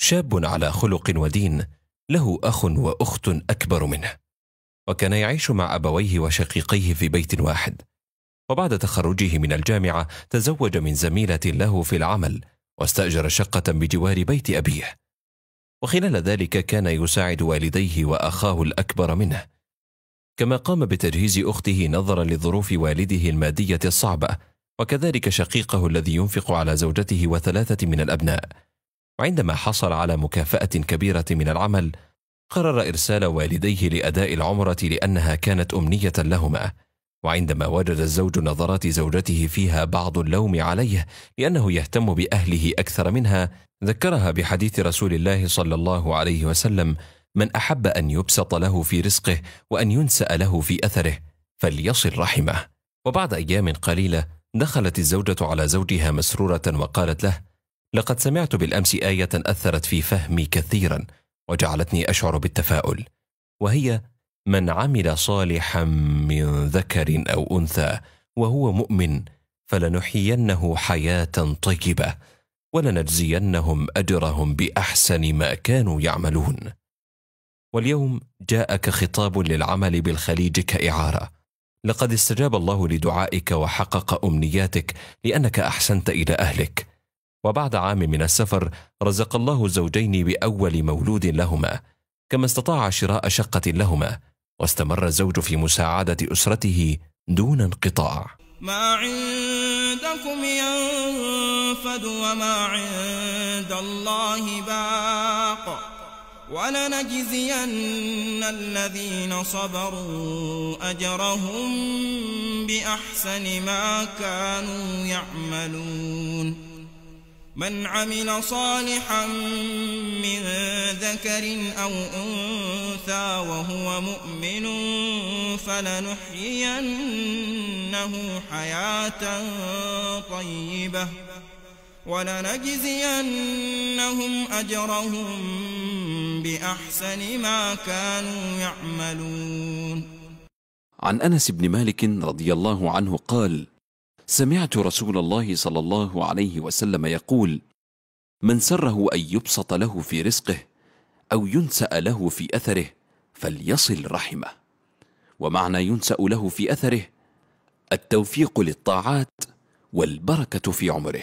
شاب على خلق ودين له اخ واخت اكبر منه وكان يعيش مع ابويه وشقيقيه في بيت واحد وبعد تخرجه من الجامعه تزوج من زميله له في العمل واستاجر شقه بجوار بيت ابيه وخلال ذلك كان يساعد والديه واخاه الاكبر منه كما قام بتجهيز اخته نظرا لظروف والده الماديه الصعبه وكذلك شقيقه الذي ينفق على زوجته وثلاثه من الابناء وعندما حصل على مكافأة كبيرة من العمل قرر إرسال والديه لأداء العمرة لأنها كانت أمنية لهما وعندما وجد الزوج نظرات زوجته فيها بعض اللوم عليه لأنه يهتم بأهله أكثر منها ذكرها بحديث رسول الله صلى الله عليه وسلم من أحب أن يبسط له في رزقه وأن ينسأ له في أثره فليصل رحمه وبعد أيام قليلة دخلت الزوجة على زوجها مسرورة وقالت له لقد سمعت بالأمس آية أثرت في فهمي كثيرا وجعلتني أشعر بالتفاؤل وهي من عمل صالحا من ذكر أو أنثى وهو مؤمن فلنحيينه حياة طيبة ولنجزينهم أجرهم بأحسن ما كانوا يعملون واليوم جاءك خطاب للعمل بالخليج كإعارة لقد استجاب الله لدعائك وحقق أمنياتك لأنك أحسنت إلى أهلك وبعد عام من السفر رزق الله زوجين بأول مولود لهما كما استطاع شراء شقة لهما واستمر الزوج في مساعدة أسرته دون انقطاع ما عندكم ينفد وما عند الله باق ولنجزين الذين صبروا أجرهم بأحسن ما كانوا يعملون من عمل صالحا من ذكر أو أنثى وهو مؤمن فلنحيينه حياة طيبة ولنجزينهم أجرهم بأحسن ما كانوا يعملون عن أنس بن مالك رضي الله عنه قال سمعت رسول الله صلى الله عليه وسلم يقول من سره أن يبسط له في رزقه أو ينسأ له في أثره فليصل رحمه ومعنى ينسأ له في أثره التوفيق للطاعات والبركة في عمره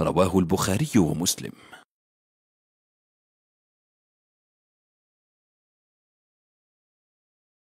رواه البخاري ومسلم